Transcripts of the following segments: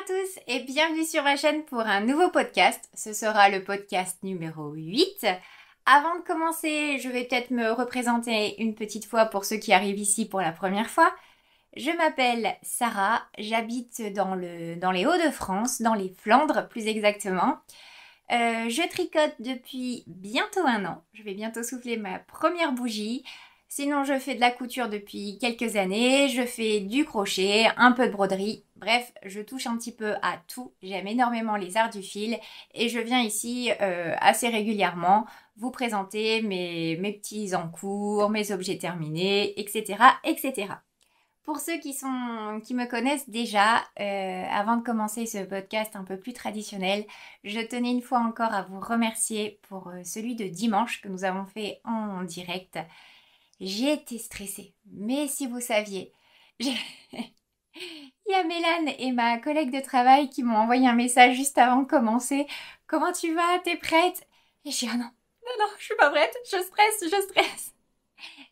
à tous et bienvenue sur ma chaîne pour un nouveau podcast. Ce sera le podcast numéro 8. Avant de commencer, je vais peut-être me représenter une petite fois pour ceux qui arrivent ici pour la première fois. Je m'appelle Sarah, j'habite dans, le, dans les Hauts-de-France, dans les Flandres plus exactement. Euh, je tricote depuis bientôt un an. Je vais bientôt souffler ma première bougie. Sinon, je fais de la couture depuis quelques années, je fais du crochet, un peu de broderie. Bref, je touche un petit peu à tout. J'aime énormément les arts du fil et je viens ici euh, assez régulièrement vous présenter mes, mes petits cours, mes objets terminés, etc. etc. Pour ceux qui, sont, qui me connaissent déjà, euh, avant de commencer ce podcast un peu plus traditionnel, je tenais une fois encore à vous remercier pour euh, celui de dimanche que nous avons fait en direct. J'étais été stressée, mais si vous saviez, il y a Mélane et ma collègue de travail qui m'ont envoyé un message juste avant de commencer. Comment tu vas T'es prête Et j'ai dit, ah non, non, non, je suis pas prête, je stresse, je stresse.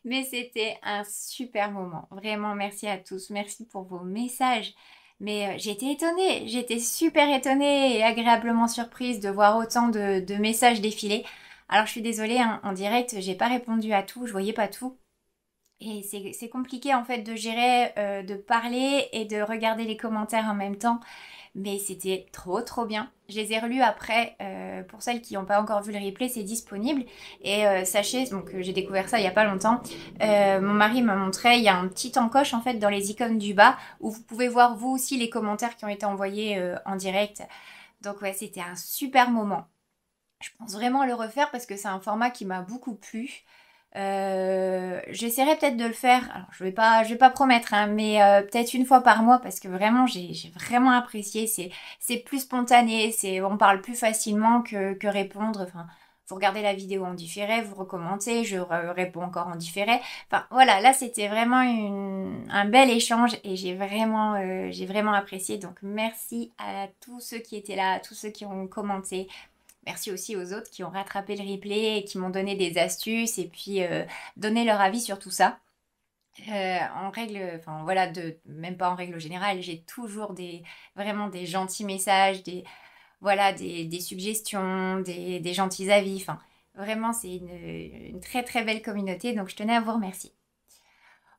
Mais c'était un super moment. Vraiment, merci à tous. Merci pour vos messages. Mais euh, j'étais étonnée, j'étais super étonnée et agréablement surprise de voir autant de, messages défiler. Alors je suis désolée, hein, en direct, j'ai pas répondu à tout, je voyais pas tout. Et c'est compliqué en fait de gérer, euh, de parler et de regarder les commentaires en même temps. Mais c'était trop trop bien. Je les ai relus après. Euh, pour celles qui n'ont pas encore vu le replay, c'est disponible. Et euh, sachez, donc j'ai découvert ça il n'y a pas longtemps. mon mari m'a montré, il y a un petit encoche en fait dans les icônes du bas où vous pouvez voir vous aussi les commentaires qui ont été envoyés en direct. Donc ouais, c'était un super moment. Je pense vraiment le refaire parce que c'est un format qui m'a beaucoup plu. Euh, j'essaierai peut-être de le faire. Alors, je vais pas, je vais pas promettre, hein, mais euh, peut-être une fois par mois parce que vraiment, j'ai vraiment apprécié. C'est, c'est plus spontané. C'est, on parle plus facilement que, que répondre. Enfin, vous regardez la vidéo en différé, vous recommandez, je réponds encore en différé. Enfin, voilà, là, c'était vraiment un bel échange et j'ai vraiment, euh, j'ai vraiment apprécié. Donc, merci à tous ceux qui étaient là, à tous ceux qui ont commenté. Merci aussi aux autres qui ont rattrapé le replay et qui m'ont donné des astuces et puis euh, donné leur avis sur tout ça. Euh, en règle, enfin voilà, même pas en règle générale, j'ai toujours des, vraiment des gentils messages, des, voilà, des, suggestions, des, gentils avis. Enfin, vraiment, c'est une très très belle communauté, donc je tenais à vous remercier.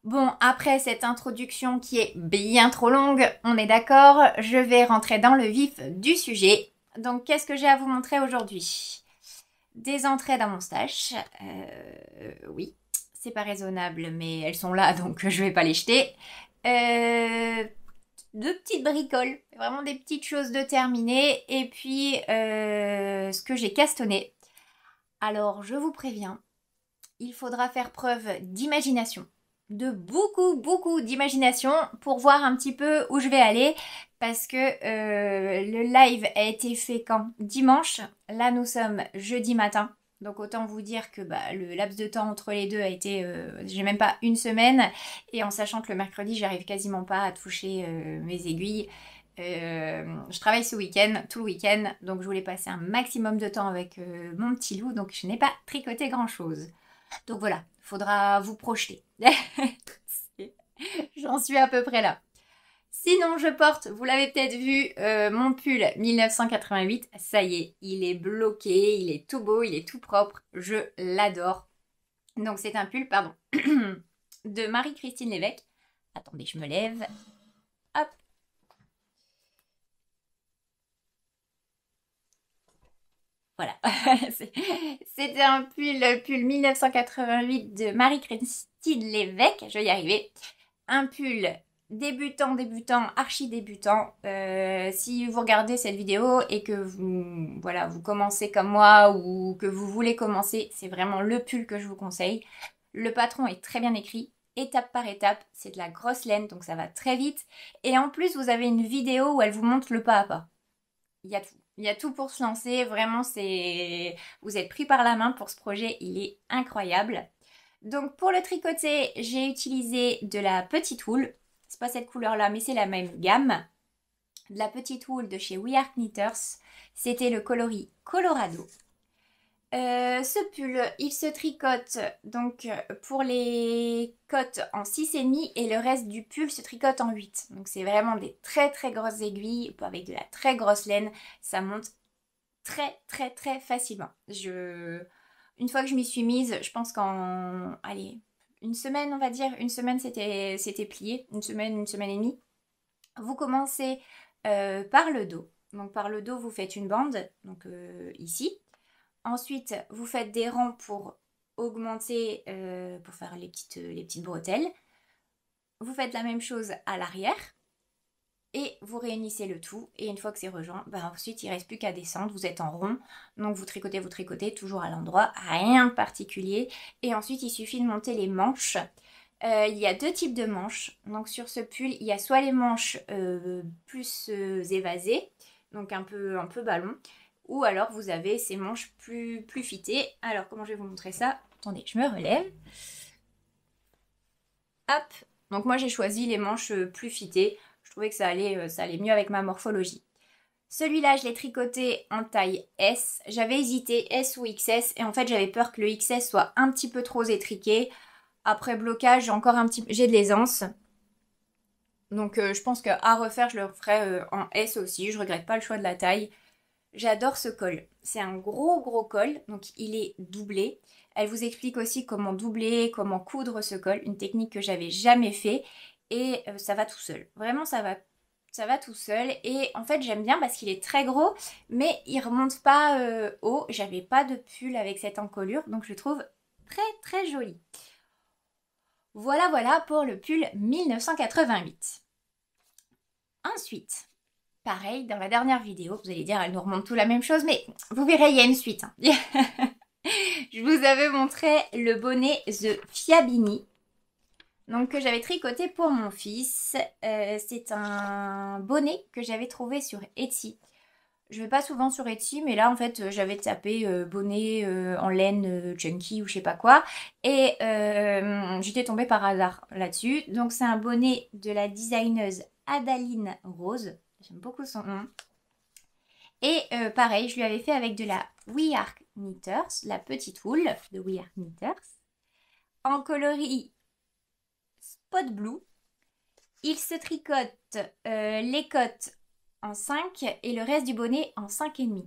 Bon, après cette introduction qui est bien trop longue, on est d'accord, je vais rentrer dans le vif du sujet donc, qu'est-ce que j'ai à vous montrer aujourd'hui Des entrées dans mon stash. Euh, oui, c'est pas raisonnable, mais elles sont là, donc je vais pas les jeter. Euh, deux petites bricoles, vraiment des petites choses de terminer, Et puis, euh, ce que j'ai castonné. Alors, je vous préviens, il faudra faire preuve d'imagination de beaucoup, beaucoup d'imagination pour voir un petit peu où je vais aller parce que euh, le live a été fait quand Dimanche. Là, nous sommes jeudi matin. Donc autant vous dire que bah, le laps de temps entre les deux a été, euh, j'ai même pas une semaine, et en sachant que le mercredi j'arrive quasiment pas à toucher euh, mes aiguilles, je travaille ce week-end, tout le week-end, donc je voulais passer un maximum de temps avec mon petit loup, donc je n'ai pas tricoté grand chose. Donc voilà, faudra vous projeter. J'en suis à peu près là. Sinon, je porte, vous l'avez peut-être vu, euh, mon pull 1988. Ça y est, il est bloqué, il est tout beau, il est tout propre. Je l'adore. Donc, c'est un pull, pardon, de Marie-Christine Lévesque. Attendez, je me lève. Hop. Voilà. C'était un pull, pull 1988 de Marie-Christine de l'évêque, je vais y arriver. Un pull débutant, débutant, archi débutant. Euh, si vous regardez cette vidéo et que vous, voilà, vous commencez comme moi ou que vous voulez commencer, c'est vraiment le pull que je vous conseille. Le patron est très bien écrit, étape par étape. C'est de la grosse laine, donc ça va très vite. Et en plus, vous avez une vidéo où elle vous montre le pas à pas. Il y a tout. Il y a tout pour se lancer. Vraiment, c'est vous êtes pris par la main pour ce projet. Il est incroyable. Donc pour le tricoter, j'ai utilisé de la petite houle. C'est pas cette couleur là, mais c'est la même gamme. De la petite houle de chez We Are Knitters. C'était le coloris Colorado. Euh, ce pull, il se tricote donc pour les côtes en 6,5 et le reste du pull se tricote en 8. Donc c'est vraiment des très très grosses aiguilles avec de la très grosse laine. Ça monte très très très facilement. Je une fois que je m'y suis mise, je pense qu'en. Allez, une semaine, on va dire. Une semaine, c'était plié. Une semaine, une semaine et demie. Vous commencez euh, par le dos. Donc, par le dos, vous faites une bande. Donc, euh, ici. Ensuite, vous faites des rangs pour augmenter, euh, pour faire les les petites bretelles. Vous faites la même chose à l'arrière et vous réunissez le tout et une fois que c'est rejoint, ben ensuite il reste plus qu'à descendre, vous êtes en rond, donc vous tricotez, vous tricotez toujours à l'endroit, rien de particulier et ensuite il suffit de monter les manches. Euh, il y a deux types de manches, donc sur ce pull il y a soit les manches euh, plus euh, évasées, donc un peu, un peu ballon, ou alors vous avez ces manches plus, plus fitées. Alors comment je vais vous montrer ça Attendez, je me relève. Hop, donc moi j'ai choisi les manches plus fitées je trouvais que ça allait, euh, ça allait mieux avec ma morphologie. Celui-là, je l'ai tricoté en taille S. J'avais hésité S ou XS et en fait, j'avais peur que le XS soit un petit peu trop étriqué. Après blocage, j'ai encore un petit j'ai de l'aisance. Donc euh, je pense qu'à refaire, je le ferai euh, en S aussi. Je regrette pas le choix de la taille. J'adore ce col. C'est un gros gros col, donc il est doublé. Elle vous explique aussi comment doubler, comment coudre ce col, une technique que j'avais jamais fait et euh, ça va tout seul. Vraiment, ça va ça va tout seul et en fait j'aime bien parce qu'il est très gros mais il remonte pas euh, haut. J'avais pas de pull avec cette encolure donc je le trouve très très joli. Voilà voilà pour le pull 1988. Ensuite, pareil dans la dernière vidéo, vous allez dire elle nous remonte tout la même chose mais vous verrez il y a une suite. Hein. je vous avais montré le bonnet The Fiabini donc que j'avais tricoté pour mon fils. Euh, c'est un bonnet que j'avais trouvé sur Etsy. Je ne vais pas souvent sur Etsy, mais là en fait euh, j'avais tapé euh, bonnet en laine chunky ou je sais pas quoi. Et j'étais tombée par hasard là-dessus. Donc c'est un bonnet de la designeuse Adaline Rose. J'aime beaucoup son nom. Et pareil, je lui avais fait avec de la We Are Knitters, la petite wool de We Are Knitters, en coloris pot blue. Il se tricote euh, les côtes en 5 et le reste du bonnet en 5,5.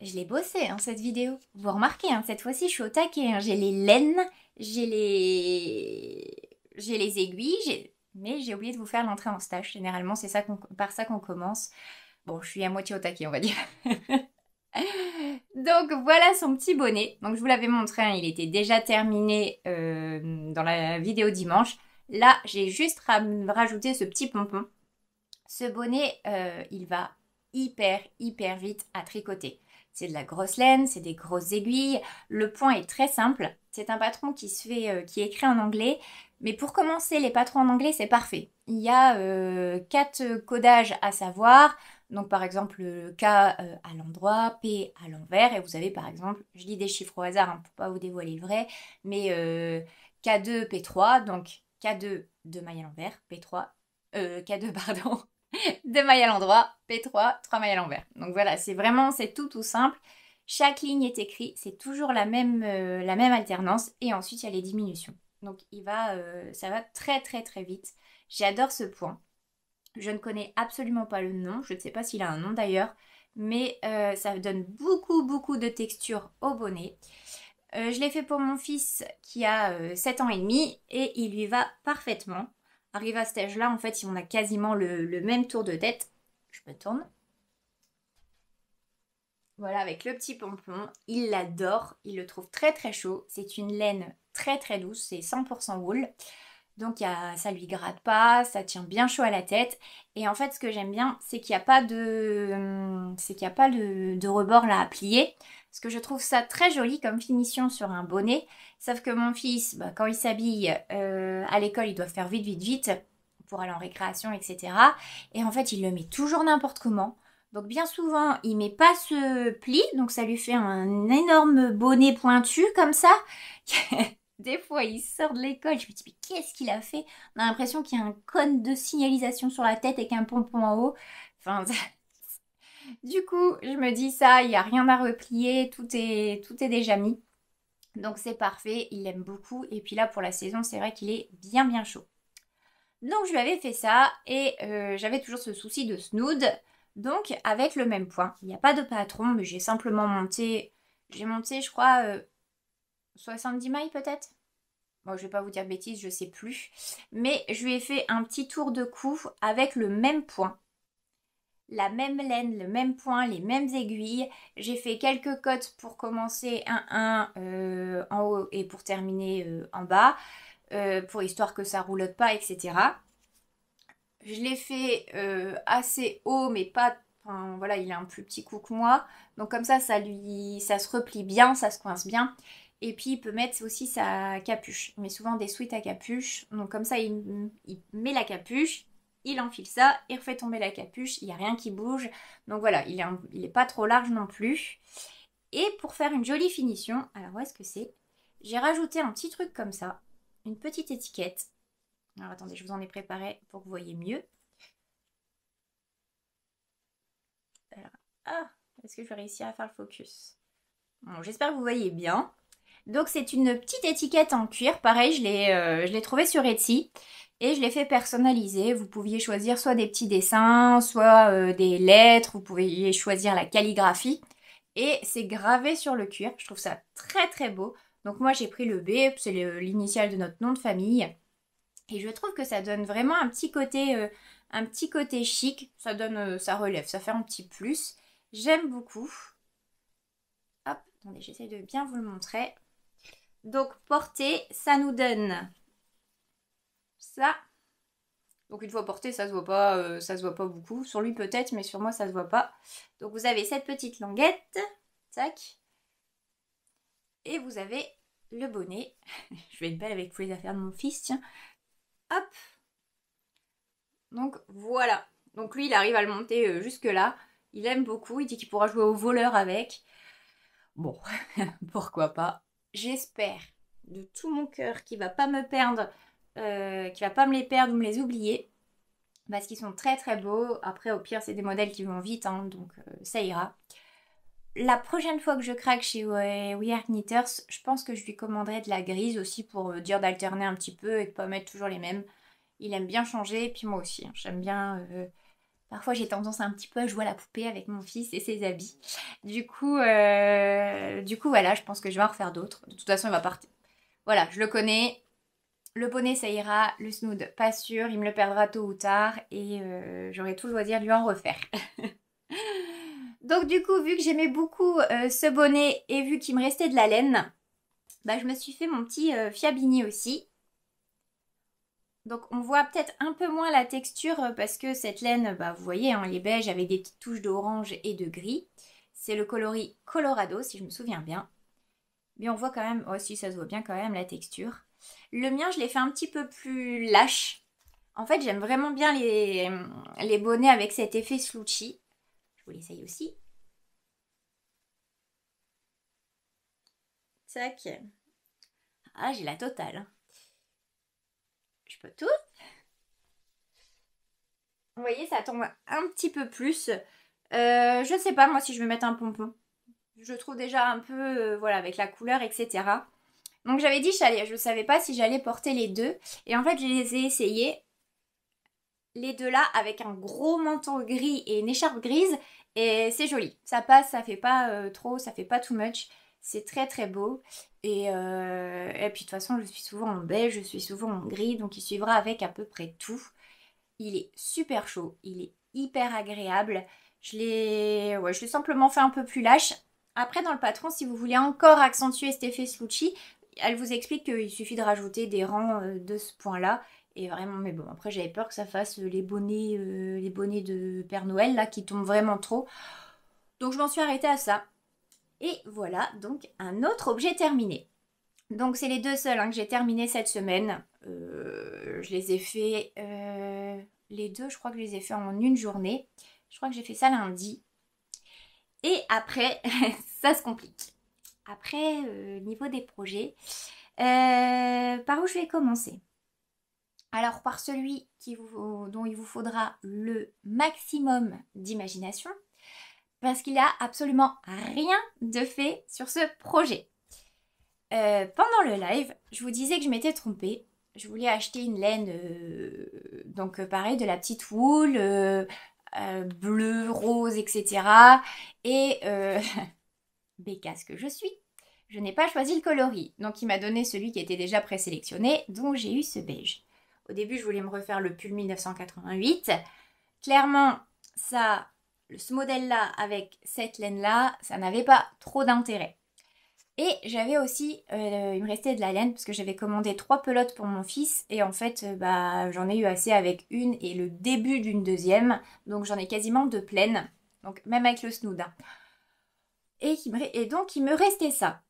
Je l'ai bossé en hein, cette vidéo. Vous remarquez, hein, cette fois-ci, je suis au taquet. Hein. J'ai les laines, j'ai les... j'ai les aiguilles, mais j'ai oublié de vous faire l'entrée en stage. Généralement, c'est ça par ça qu'on commence. Bon, je suis à moitié au taquet, on va dire. Donc voilà son petit bonnet. Donc je vous l'avais montré, hein, il était déjà terminé euh, dans la vidéo dimanche. Là, j'ai juste rajouté ce petit pompon. Ce bonnet, euh, il va hyper, hyper vite à tricoter. C'est de la grosse laine, c'est des grosses aiguilles. Le point est très simple. C'est un patron qui se fait, euh, qui est écrit en anglais. Mais pour commencer, les patrons en anglais, c'est parfait. Il y a quatre codages à savoir. Donc par exemple K euh, à l'endroit, P à l'envers, et vous avez par exemple, je lis des chiffres au hasard pour hein, pour pas vous dévoiler le vrai, mais euh, K2, P3, donc K2 de mailles à l'envers, P3, euh, K2 pardon, deux mailles à l'endroit, P3, 3 mailles à l'envers. Donc voilà, c'est vraiment, c'est tout tout simple. Chaque ligne est écrite, c'est toujours la même, euh, la même alternance, et ensuite il y a les diminutions. Donc il va, ça va très très très vite. J'adore ce point. Je ne connais absolument pas le nom, je ne sais pas s'il a un nom d'ailleurs, mais euh, ça donne beaucoup beaucoup de texture au bonnet. Euh, je l'ai fait pour mon fils qui a 7 euh, ans et demi et il lui va parfaitement. Arrive à cet âge-là, en fait, on a quasiment le, le même tour de tête. Je me tourne. Voilà, avec le petit pompon, il l'adore, il le trouve très très chaud. C'est une laine très très douce, c'est 100% wool. Donc ça lui gratte pas, ça tient bien chaud à la tête. Et en fait ce que j'aime bien c'est qu'il n'y a pas de. Hum, qu'il a pas de, rebord là à plier. Parce que je trouve ça très joli comme finition sur un bonnet. Sauf que mon fils, bah, quand il s'habille euh, à l'école, il doit faire vite, vite, vite pour aller en récréation, etc. Et en fait, il le met toujours n'importe comment. Donc bien souvent, il met pas ce pli, donc ça lui fait un énorme bonnet pointu comme ça. Des fois, il sort de l'école, je me dis, mais qu'est-ce qu'il a fait On a l'impression qu'il y a un cône de signalisation sur la tête et qu'un pompon en haut. Enfin, du coup, je me dis ça, il n'y a rien à replier, tout est, tout est déjà mis. Donc c'est parfait, il l'aime beaucoup. Et puis là, pour la saison, c'est vrai qu'il est bien bien chaud. Donc je lui avais fait ça et euh, j'avais toujours ce souci de snood. Donc avec le même point, il n'y a pas de patron, mais j'ai simplement monté, j'ai monté je crois euh, 70 mailles peut-être Bon, je vais pas vous dire bêtise, je sais plus. Mais je lui ai fait un petit tour de cou avec le même point. La même laine, le même point, les mêmes aiguilles. J'ai fait quelques cotes pour commencer un 1 euh, en haut et pour terminer euh, en bas. Euh, pour histoire que ça roulotte pas, etc. Je l'ai fait assez haut, mais pas voilà, il a un plus petit coup que moi. Donc comme ça, ça lui, ça se replie bien, ça se coince bien. Et puis il peut mettre aussi sa capuche. Il met souvent des sweats à capuche. Donc comme ça, il, met la capuche, il enfile ça, il refait tomber la capuche, il n'y a rien qui bouge. Donc voilà, il n'est pas trop large non plus. Et pour faire une jolie finition, alors où est-ce que c'est J'ai rajouté un petit truc comme ça, une petite étiquette. Alors attendez, je vous en ai préparé pour que vous voyez mieux. Alors, ah, est-ce que je vais réussir à faire le focus Bon, j'espère que vous voyez bien. Donc c'est une petite étiquette en cuir, pareil, je l'ai euh, l'ai trouvée sur Etsy et je l'ai fait personnaliser. Vous pouviez choisir soit des petits dessins, soit euh, des lettres, vous pouviez choisir la calligraphie et c'est gravé sur le cuir. Je trouve ça très très beau. Donc moi j'ai pris le B, c'est l'initiale de notre nom de famille. Et je trouve que ça donne vraiment un petit côté, euh, un petit côté chic. Ça donne, ça relève, ça fait un petit plus. J'aime beaucoup. Hop, attendez, j'essaie de bien vous le montrer. Donc porter, ça nous donne ça. Donc une fois porté, ça se voit pas, euh, ça se voit pas beaucoup. Sur lui peut-être, mais sur moi ça se voit pas. Donc vous avez cette petite languette, tac, et vous avez le bonnet. Je vais être belle avec tous les affaires de mon fils, Hop. Donc voilà. Donc lui, il arrive à le monter euh, jusque là. Il aime beaucoup. Il dit qu'il pourra jouer au voleur avec. Bon, pourquoi pas j'espère de tout mon cœur qu'il va pas me perdre, euh, qu'il va pas me les perdre ou me les oublier. Parce qu'ils sont très très beaux. Après, au pire, c'est des modèles qui vont vite, hein, donc euh, ça ira. La prochaine fois que je craque chez We Are Knitters, je pense que je lui commanderai de la grise aussi pour euh, dire d'alterner un petit peu et de pas mettre toujours les mêmes. Il aime bien changer, et puis moi aussi, hein. j'aime bien Parfois, j'ai tendance un petit peu à jouer à la poupée avec mon fils et ses habits. Du coup, euh, du coup voilà, je pense que je vais en refaire d'autres. De toute façon, il va partir. Voilà, je le connais. Le bonnet, ça ira. Le snood, pas sûr. Il me le perdra tôt ou tard. Et euh, j'aurai tout le loisir de lui en refaire. Donc du coup, vu que j'aimais beaucoup euh, ce bonnet et vu qu'il me restait de la laine, bah, je me suis fait mon petit fiabini aussi. Donc on voit peut-être un peu moins la texture euh, parce que cette laine, bah, vous voyez, elle hein, est beige avec des petites touches d'orange et de gris. C'est le coloris Colorado si je me souviens bien. Mais on voit quand même, oh si ça se voit bien quand même la texture. Le mien je l'ai fait un petit peu plus lâche. En fait j'aime vraiment bien les, euh, les, bonnets avec cet effet slouchy. Je vous l'essaye aussi. Tac. Ah j'ai la totale. Vous voyez, ça tombe un petit peu plus. Euh, je ne sais pas, moi, si je vais mettre un pompon. Je trouve déjà un peu, euh, voilà, avec la couleur, etc. Donc, j'avais dit, je ne savais pas si j'allais porter les deux. Et en fait, je les ai essayés. Les deux là, avec un gros manteau gris et une écharpe grise. Et c'est joli. Ça passe, ça fait pas euh, trop, ça fait pas too much. C'est très très beau. Et, euh, et puis de toute façon, je suis souvent en beige, je suis souvent en gris, donc il suivra avec à peu près tout. Il est super chaud, il est hyper agréable. Je l'ai ouais, je simplement fait un peu plus lâche. Après, dans le patron, si vous voulez encore accentuer cet effet slouchy, elle vous explique qu'il suffit de rajouter des rangs euh, de ce point-là. Et vraiment, mais bon, après j'avais peur que ça fasse euh, les bonnets, les bonnets de Père Noël là qui tombent vraiment trop. Donc je m'en suis arrêtée à ça. Et voilà donc un autre objet terminé. Donc c'est les deux seuls hein, que j'ai terminés cette semaine. Euh, je les ai fait euh, les deux, je crois que je les ai fait en une journée. Je crois que j'ai fait ça lundi. Et après, ça se complique. Après, euh, niveau des projets, par où je vais commencer Alors par celui qui dont il vous faudra le maximum d'imagination, parce qu'il a absolument rien de fait sur ce projet. Euh, pendant le live, je vous disais que je m'étais trompée. Je voulais acheter une laine, euh, donc euh, pareil, de la petite houle, bleu, rose, etc. Et bécasse que je suis, je n'ai pas choisi le coloris. Donc il m'a donné celui qui était déjà présélectionné, dont j'ai eu ce beige. Au début, je voulais me refaire le pull 1988. Clairement, ça, ce modèle-là avec cette laine-là, ça n'avait pas trop d'intérêt. Et j'avais aussi, euh, il me restait de la laine parce que j'avais commandé trois pelotes pour mon fils et en fait euh, bah, j'en ai eu assez avec une et le début d'une deuxième, donc j'en ai quasiment deux pleines, donc même avec le snood. Hein. Et, donc il me restait ça.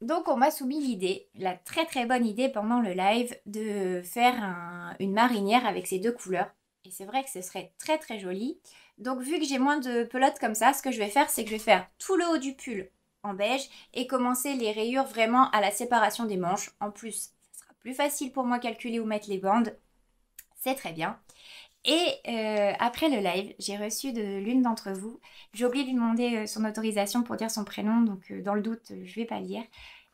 Donc on m'a soumis l'idée, la très très bonne idée pendant le live de faire une marinière avec ces deux couleurs. Et c'est vrai que ce serait très très joli. Donc vu que j'ai moins de pelotes comme ça, ce que je vais faire, c'est que je vais faire tout le haut du pull en beige et commencer les rayures vraiment à la séparation des manches. En plus, ça sera plus facile pour moi calculer où mettre les bandes. C'est très bien. Et euh, après le live, j'ai reçu de l'une d'entre vous, j'ai oublié de lui demander euh, son autorisation pour dire son prénom, donc euh, dans le doute, je ne vais pas lire.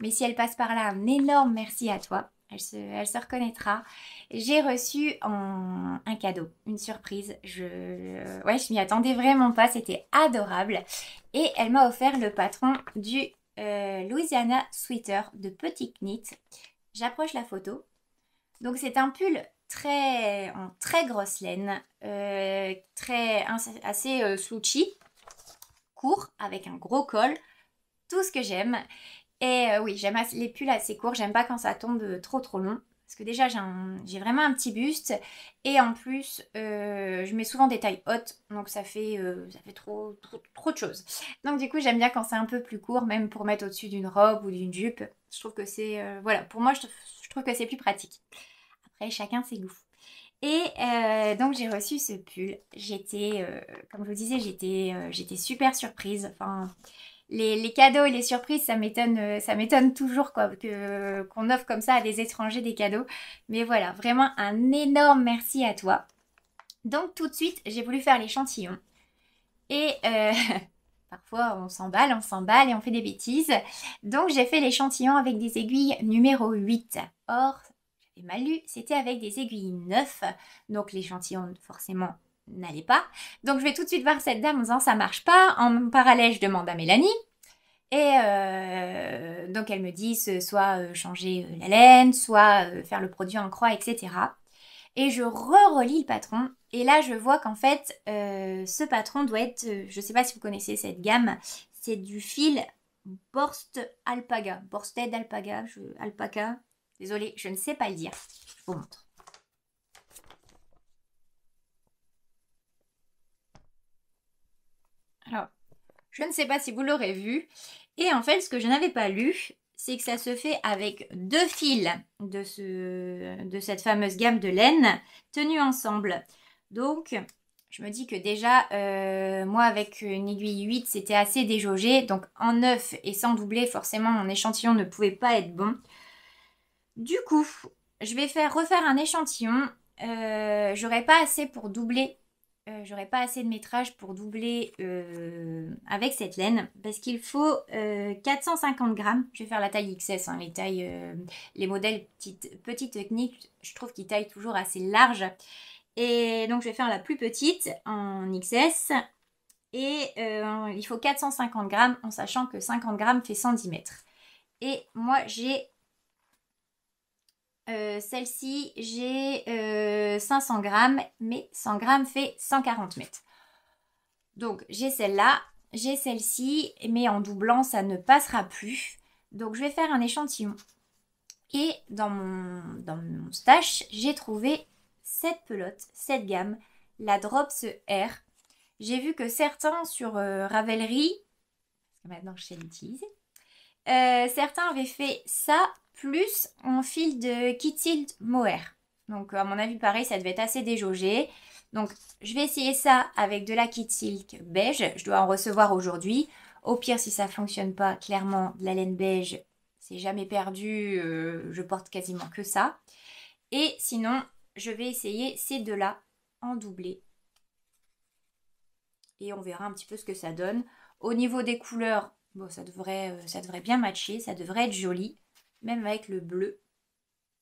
Mais si elle passe par là, un énorme merci à toi elle se, reconnaîtra. J'ai reçu un cadeau, une surprise. Je, ouais, je m'y attendais vraiment pas, c'était adorable. Et elle m'a offert le patron du euh, Louisiana Sweater de Petit Knit. J'approche la photo. Donc c'est un pull très en très grosse laine, euh, très assez euh, slouchy, court avec un gros col, tout ce que j'aime. Et euh, oui, j'aime les pulls assez courts, j'aime pas quand ça tombe euh, trop trop long. Parce que déjà, j'ai vraiment un petit buste. Et en plus, euh, je mets souvent des tailles hautes. Donc ça fait, ça fait trop, trop, de choses. Donc du coup, j'aime bien quand c'est un peu plus court, même pour mettre au-dessus d'une robe ou d'une jupe. Je trouve que c'est... voilà, pour moi, je, trouve que c'est plus pratique. Après, chacun ses goûts. Et donc j'ai reçu ce pull. J'étais, comme je vous disais, j'étais super surprise. Enfin, les, cadeaux et les surprises, ça m'étonne, euh, ça m'étonne toujours quoi, que, qu'on offre comme ça à des étrangers des cadeaux. Mais voilà, vraiment un énorme merci à toi. Donc tout de suite, j'ai voulu faire l'échantillon. Et euh, parfois, on s'emballe, on s'emballe et on fait des bêtises. Donc j'ai fait l'échantillon avec des aiguilles numéro 8. Or, j'avais mal lu, c'était avec des aiguilles 9. Donc l'échantillon, forcément, n'allait pas. Donc je vais tout de suite voir cette dame en disant ça marche pas. En parallèle, je demande à Mélanie. Et euh, donc elle me dit soit euh, changer euh, la laine, soit faire le produit en croix, etc. Et je re-relis le patron. Et là, je vois qu'en fait, ce patron doit être, je sais pas si vous connaissez cette gamme, c'est du fil Borst Alpaga. Borsted Alpaga, Alpaca. Désolée, je ne sais pas le dire. Je vous montre. Je ne sais pas si vous l'aurez vu. Et en fait, ce que je n'avais pas lu, c'est que ça se fait avec deux fils de, ce, de cette fameuse gamme de laine tenues ensemble. Donc, je me dis que déjà, euh, moi avec une aiguille 8, c'était assez déjaugé. Donc en 9 et sans doubler, forcément, mon échantillon ne pouvait pas être bon. Du coup, je vais faire refaire un échantillon. Euh, j'aurais pas assez pour doubler euh, j'aurais pas assez de métrage pour doubler euh, avec cette laine parce qu'il faut 450 euh, grammes. Je vais faire la taille XS, hein, les tailles, les modèles petites, petites techniques, je trouve qu'ils taillent toujours assez large. Et donc je vais faire la plus petite en XS et il faut 450 grammes en sachant que 50 grammes fait 110 mètres. Et moi j'ai euh, celle-ci, j'ai 500 euh, grammes, mais 100 grammes fait 140 mètres. Donc j'ai celle-là, j'ai celle-ci, mais en doublant, ça ne passera plus. Donc je vais faire un échantillon. Et dans mon, dans stash, j'ai trouvé cette pelote, cette gamme, la Drops R. J'ai vu que certains sur euh, Ravelry, maintenant je sais l'utiliser, certains avaient fait ça plus en fil de Kitsil Mohair. Donc à mon avis pareil, ça devait être assez déjaugé. Donc je vais essayer ça avec de la silk beige, je dois en recevoir aujourd'hui. Au pire si ça ne fonctionne pas, clairement de la laine beige, c'est jamais perdu, euh, je porte quasiment que ça. Et sinon, je vais essayer ces deux-là en doublé. Et on verra un petit peu ce que ça donne. Au niveau des couleurs, bon, ça devrait, euh, ça devrait bien matcher, ça devrait être joli même avec le bleu.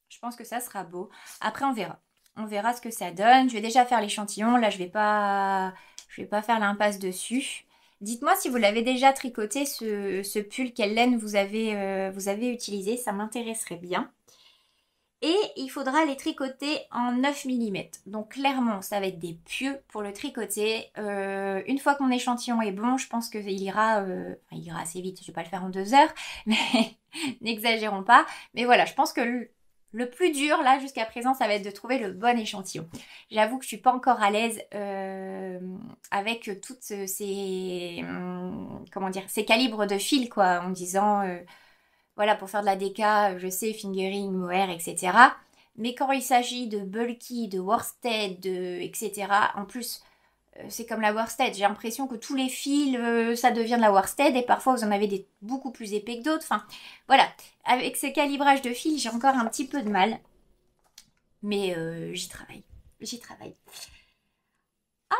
Je pense que ça sera beau. Après, on verra. On verra ce que ça donne. Je vais déjà faire l'échantillon. Là, je vais pas, je vais pas faire l'impasse dessus. Dites-moi si vous l'avez déjà tricoté, ce, pull, quelle laine vous avez, euh, vous avez utilisé. Ça m'intéresserait bien et il faudra les tricoter en 9 mm. Donc clairement, ça va être des pieux pour le tricoter. Euh, une fois que mon échantillon est bon, je pense qu'il ira, euh, il ira assez vite, je vais pas le faire en deux heures, mais n'exagérons pas. Mais voilà, je pense que le, plus dur là jusqu'à présent, ça va être de trouver le bon échantillon. J'avoue que je suis pas encore à l'aise euh, avec toutes ces comment dire, ces calibres de fil quoi, en disant voilà, pour faire de la DK, euh, je sais, fingering, mohair, etc. Mais quand il s'agit de bulky, de worsted, de, etc., en plus, euh, c'est comme la worsted. J'ai l'impression que tous les fils, euh, ça devient de la worsted et parfois vous en avez des beaucoup plus épais que d'autres. Enfin, voilà. Avec ce calibrage de fils, j'ai encore un petit peu de mal. Mais j'y travaille. J'y travaille.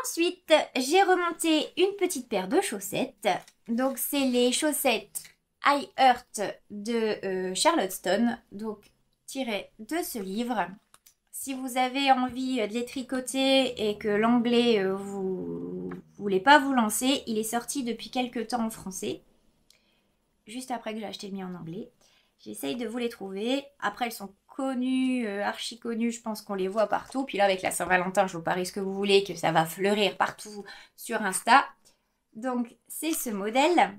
Ensuite, j'ai remonté une petite paire de chaussettes. Donc, c'est les chaussettes I Heart de euh, Charlotte donc tiré de ce livre. Si vous avez envie de les tricoter et que l'anglais euh, vous... voulez pas vous lancer, il est sorti depuis quelques temps en français. Juste après que j'ai acheté le mien en anglais. J'essaye de vous les trouver. Après, elles sont connues, euh, archi connues, je pense qu'on les voit partout. Puis là, avec la Saint-Valentin, je vous parie ce que vous voulez, que ça va fleurir partout sur Insta. Donc, c'est ce modèle.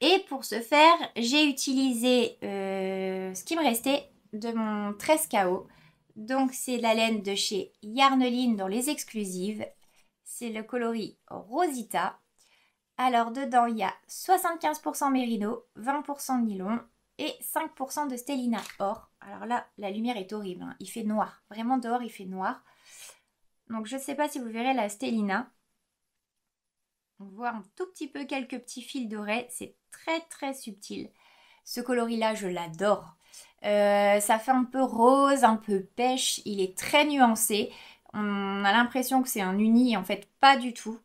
Et pour ce faire, j'ai utilisé euh, ce qui me restait de mon 13KO. Donc c'est de la laine de chez Yarneline dans les exclusives. C'est le coloris Rosita. Alors dedans, il y a 75% mérino, 20% nylon et 5% de stellina or. Alors là, la lumière est horrible, hein. il fait noir. Vraiment dehors, il fait noir. Donc je ne sais pas si vous verrez la stellina on voit un tout petit peu quelques petits fils dorés, c'est très très subtil. Ce coloris là, je l'adore. Euh, ça fait un peu rose, un peu pêche, il est très nuancé. On a l'impression que c'est un uni en fait pas du tout.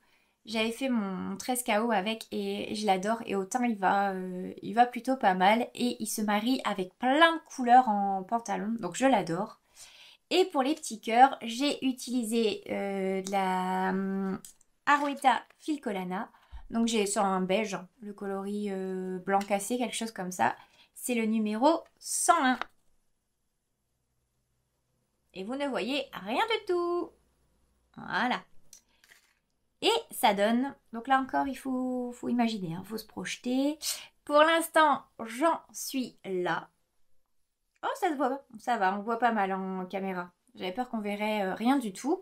J'avais fait mon 13 KO avec et je l'adore et autant, il va, euh, il va plutôt pas mal et il se marie avec plein de couleurs en pantalon donc je l'adore. Et pour les petits cœurs, j'ai utilisé euh, de la hum, Arweta Filcolana. Donc j'ai sur un beige, hein, le coloris euh, blanc cassé, quelque chose comme ça. C'est le numéro 101. Et vous ne voyez rien du tout. Voilà. Et ça donne, donc là encore, il faut, imaginer, il hein, faut se projeter. Pour l'instant, j'en suis là. Oh, ça se voit, ça va, on voit pas mal en caméra. J'avais peur qu'on verrait euh, rien du tout.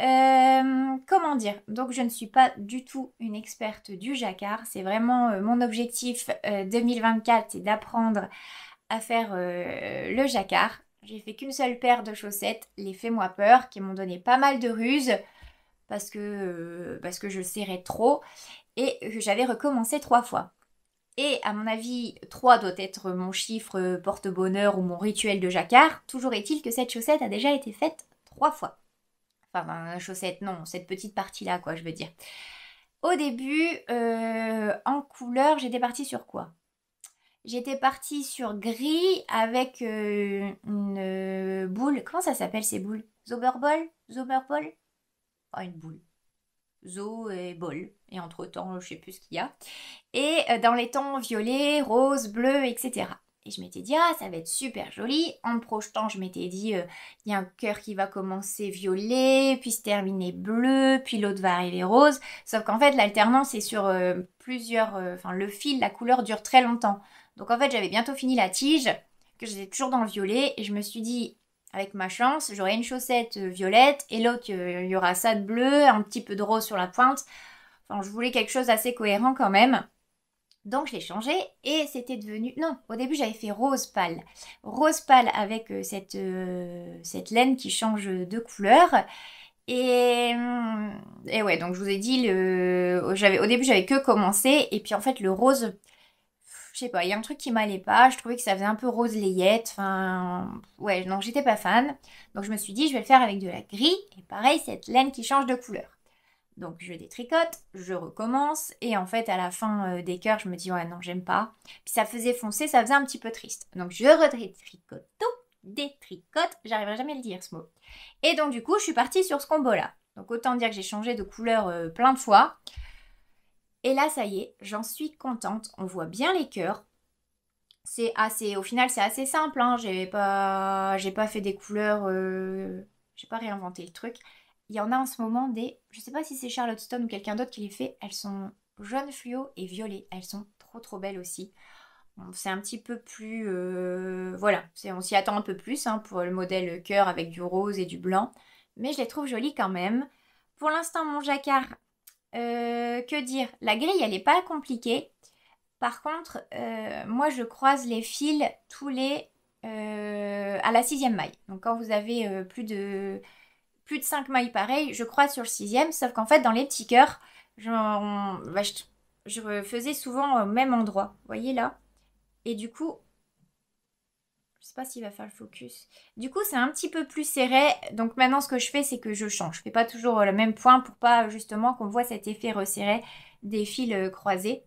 Euh, comment dire Donc je ne suis pas du tout une experte du jacquard. C'est vraiment euh, mon objectif 2024, euh, c'est d'apprendre à faire le jacquard. J'ai fait qu'une seule paire de chaussettes, les fais-moi peur, qui m'ont donné pas mal de ruses parce que, parce que je serrais trop et que j'avais recommencé trois fois. Et à mon avis, trois doit être mon chiffre porte-bonheur ou mon rituel de jacquard. Toujours est-il que cette chaussette a déjà été faite trois fois. Enfin, ben, chaussette, non, cette petite partie-là, quoi, je veux dire. Au début, euh, en couleur, j'étais partie sur quoi J'étais partie sur gris avec euh, une euh, boule. Comment ça s'appelle ces boules Zoberball Zoberball oh, ah, une boule. Zo et bol. Et entre-temps, je sais plus ce qu'il y a. Et dans les tons violets, rose, bleu, etc. Et je m'étais dit, ah, ça va être super joli. En projetant, je m'étais dit, euh, il y a un cœur qui va commencer violet, puis se terminer bleu, puis l'autre va arriver rose. Sauf qu'en fait, l'alternance est sur euh, plusieurs... Euh, enfin, le fil, la couleur dure très longtemps. Donc en fait, j'avais bientôt fini la tige, que j'étais toujours dans le violet, et je me suis dit, avec ma chance, j'aurai une chaussette violette et l'autre, il y aura ça de bleu, un petit peu de rose sur la pointe. Enfin, je voulais quelque chose d'assez cohérent quand même. Donc je l'ai changé et c'était devenu... Non, au début j'avais fait rose pâle. Rose pâle avec euh, cette, euh, cette laine qui change de couleur. Euh, et, ouais, donc je vous ai dit, le, j'avais, au début j'avais que commencé et puis en fait le rose... Je sais pas, il y a un truc qui m'allait pas, je trouvais que ça faisait un peu rose layette, enfin... Ouais, non, j'étais pas fan. Donc je me suis dit, je vais le faire avec de la gris, et pareil, cette laine qui change de couleur. Donc je détricote, je recommence et en fait à la fin euh, des cœurs je me dis ouais non j'aime pas. Puis ça faisait foncer, ça faisait un petit peu triste. Donc je redétricote tout, détricote, j'arriverai jamais à le dire ce mot. Et donc du coup je suis partie sur ce combo là. Donc autant dire que j'ai changé de couleur euh, plein de fois. Et là ça y est, j'en suis contente, on voit bien les cœurs. C'est assez, au final c'est assez simple, hein. j'ai pas, pas fait des couleurs, euh, j'ai pas réinventé le truc il y en a en ce moment des, je sais pas si c'est Charlotte Stone ou quelqu'un d'autre qui les fait, elles sont jaune fluo et violet, elles sont trop trop belles aussi. c'est un petit peu plus, euh, voilà, on s'y attend un peu plus hein, pour le modèle cœur avec du rose et du blanc, mais je les trouve jolies quand même. Pour l'instant, mon jacquard, euh, que dire La grille, elle n'est pas compliquée. Par contre, euh, moi, je croise les fils tous les... à la sixième maille. Donc quand vous avez plus de plus de 5 mailles pareilles, je crois, sur le sixième, sauf qu'en fait, dans les petits cœurs, je, bah, faisais souvent au même endroit, voyez là. Et du coup, je sais pas s'il va faire le focus. Du coup, c'est un petit peu plus serré, donc maintenant, ce que je fais, c'est que je change. Je fais pas toujours le même point pour pas, justement, qu'on voit cet effet resserré des fils euh, croisés.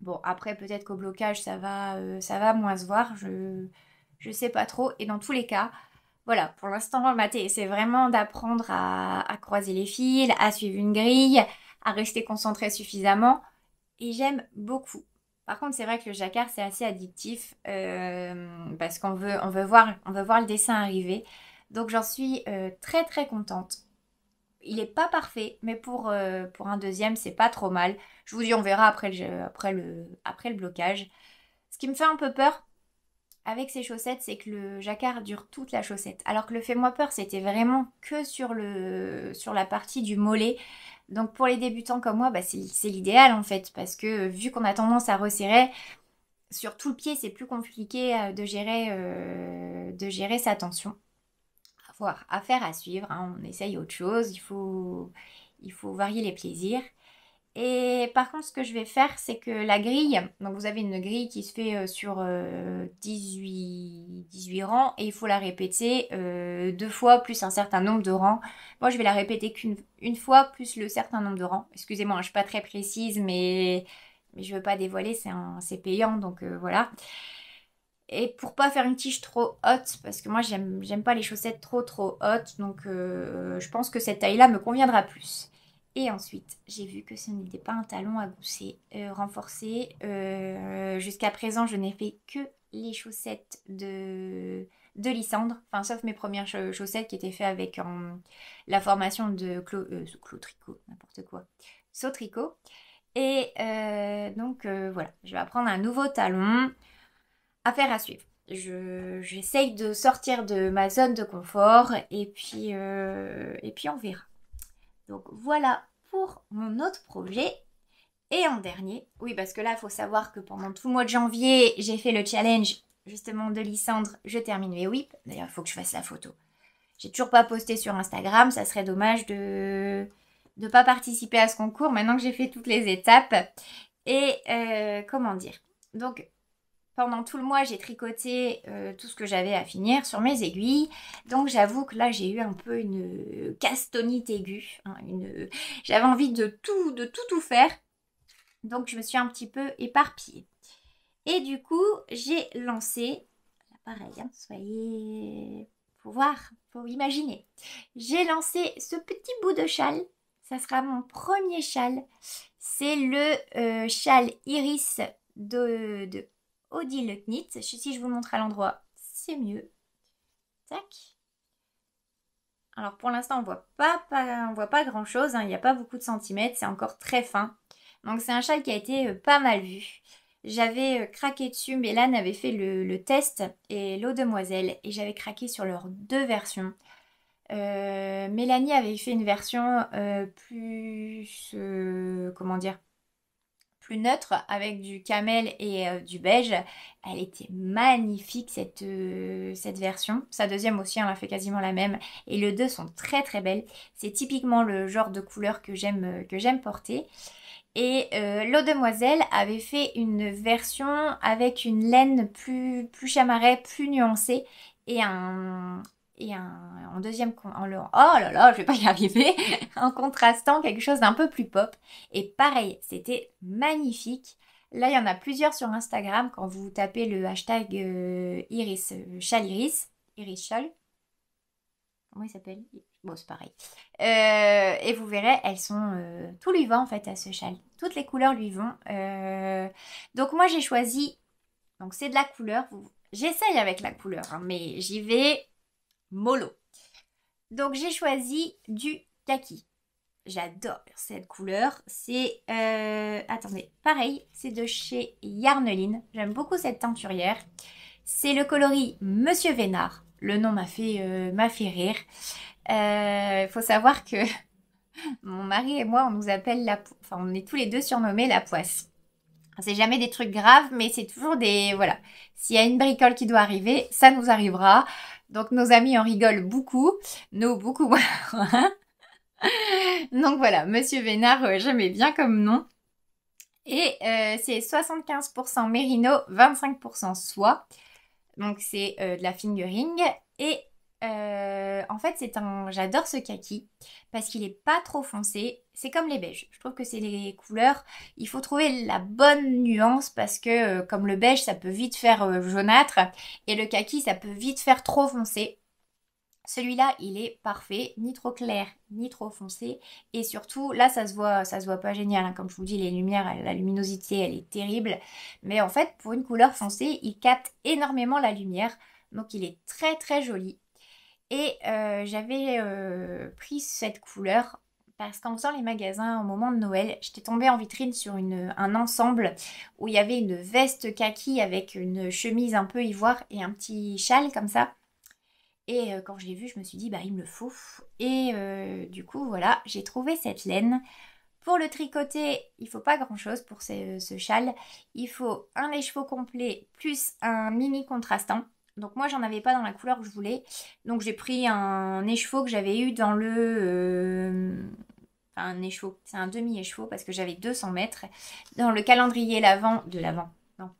Bon, après, peut-être qu'au blocage, ça va, euh, ça va moins se voir, je, je sais pas trop. Et dans tous les cas, voilà, pour l'instant, c'est vraiment d'apprendre à, croiser les fils, à suivre une grille, à rester concentré suffisamment. Et j'aime beaucoup. Par contre, c'est vrai que le jacquard, c'est assez addictif euh, parce qu'on veut, on veut, voir, on veut voir le dessin arriver. Donc, j'en suis euh, très très contente. Il n'est pas parfait, mais pour, euh, pour un deuxième, c'est pas trop mal. Je vous dis, on verra après après le, après le blocage. Ce qui me fait un peu peur, avec ces chaussettes, c'est que le jacquard dure toute la chaussette. Alors que le fais-moi peur, c'était vraiment que sur, le, sur la partie du mollet. Donc pour les débutants comme moi, bah, c'est l'idéal en fait, parce que euh, vu qu'on a tendance à resserrer, sur tout le pied, c'est plus compliqué euh, de gérer, euh, de gérer sa tension. À voir, affaire à suivre, hein. on essaye autre chose, il faut, il faut varier les plaisirs. Et par contre, ce que je vais faire, c'est que la grille, donc vous avez une grille qui se fait euh, sur 18, euh, 18 rangs et il faut la répéter euh, deux fois plus un certain nombre de rangs. Moi, je vais la répéter qu'une fois plus le certain nombre de rangs. Excusez-moi, hein, je ne suis pas très précise, mais, je ne veux pas dévoiler, c'est payant, donc voilà. Et pour pas faire une tige trop haute, parce que moi, j'aime pas les chaussettes trop trop hautes, donc je pense que cette taille-là me conviendra plus. Et ensuite, j'ai vu que ce n'était pas un talon à gousser euh, renforcé. Euh, jusqu'à présent, je n'ai fait que les chaussettes de, de Lysandre, enfin, sauf mes premières chaussettes qui étaient faites avec la formation de Clo, euh, Tricot, n'importe quoi, tricot. Et donc voilà, je vais apprendre un nouveau talon. à faire à suivre j'essaye de sortir de ma zone de confort et puis et puis on verra. Donc voilà pour mon autre projet. Et en dernier, oui parce que là, il faut savoir que pendant tout le mois de janvier, j'ai fait le challenge justement de Lysandre, je termine mes whips. D'ailleurs, il faut que je fasse la photo. J'ai toujours pas posté sur Instagram, ça serait dommage de ne pas participer à ce concours maintenant que j'ai fait toutes les étapes. Et euh, comment dire Donc pendant tout le mois, j'ai tricoté euh, tout ce que j'avais à finir sur mes aiguilles. Donc j'avoue que là, j'ai eu un peu une euh, castonite aiguë. Hein, euh, j'avais envie de tout, de tout, tout faire. Donc je me suis un petit peu éparpillée. Et du coup, j'ai lancé, pareil, hein, soyez faut voir, faut imaginer. J'ai lancé ce petit bout de châle. Ça sera mon premier châle. C'est le châle iris de, de Audi le Knit. Si je vous montre à l'endroit, c'est mieux. Tac. Alors pour l'instant, on voit pas, on voit pas grand chose. Hein. Il n'y a pas beaucoup de centimètres. C'est encore très fin. Donc c'est un châle qui a été euh, pas mal vu. J'avais euh, craqué dessus, Mélane avait fait le, test et l'eau demoiselle et j'avais craqué sur leurs deux versions. Euh, Mélanie avait fait une version plus comment dire neutre avec du camel et euh, du beige. Elle était magnifique cette, euh, cette version. Sa deuxième aussi, on hein, a fait quasiment la même. Et les deux sont très très belles. C'est typiquement le genre de couleur que j'aime euh, que j'aime porter. Et l'eau demoiselle avait fait une version avec une laine plus, plus chamarrée, plus nuancée et un, et en deuxième en le oh là là je vais pas y arriver en contrastant quelque chose d'un peu plus pop et pareil c'était magnifique là il y en a plusieurs sur Instagram quand vous tapez le hashtag euh, Iris euh, iris, Iris Chal comment il s'appelle bon c'est pareil euh, et vous verrez elles sont euh, tout lui va en fait à ce châle toutes les couleurs lui vont donc moi j'ai choisi donc c'est de la couleur J'essaye avec la couleur, hein, mais j'y vais mollo. Donc j'ai choisi du kaki. J'adore cette couleur. C'est, euh, attendez, pareil, c'est de chez Yarneline. J'aime beaucoup cette teinturière. C'est le coloris Monsieur Vénard. Le nom m'a fait, euh, m'a fait rire. Il euh, faut savoir que mon mari et moi, on nous appelle la, enfin, on est tous les deux surnommés la poisse. C'est jamais des trucs graves, mais c'est toujours des... Voilà. S'il y a une bricole qui doit arriver, ça nous arrivera. Donc nos amis en rigolent beaucoup. Nous, beaucoup. Donc voilà, Monsieur Vénard, euh, j'aimais bien comme nom. Et euh, c'est 75% Merino, 25% soie. Donc c'est euh, de la fingering. Et en fait, c'est un... J'adore ce kaki parce qu'il n'est pas trop foncé. C'est comme les beiges. Je trouve que c'est les couleurs. Il faut trouver la bonne nuance parce que euh, comme le beige, ça peut vite faire euh, jaunâtre et le kaki, ça peut vite faire trop foncé. Celui-là, il est parfait, ni trop clair, ni trop foncé. Et surtout, là, ça se voit, ça se voit pas génial. Hein. Comme je vous dis, les lumières, la luminosité, elle est terrible. Mais en fait, pour une couleur foncée, il capte énormément la lumière. Donc, il est très très joli. Et euh, j'avais euh, pris cette couleur parce qu'en faisant les magasins au moment de Noël, j'étais tombée en vitrine sur un ensemble où il y avait une veste kaki avec une chemise un peu ivoire et un petit châle comme ça. Et euh, quand je l'ai vu, je me suis dit, bah il me le faut. Et du coup, voilà, j'ai trouvé cette laine. Pour le tricoter, il faut pas grand chose pour ce, ce châle. Il faut un écheveau complet plus un mini contrastant. Donc moi j'en avais pas dans la couleur que je voulais. Donc j'ai pris un écheveau que j'avais eu dans le... enfin euh, un écheveau, c'est un demi-écheveau parce que j'avais 200 mètres. Dans le calendrier l'avant de l'avant. Non.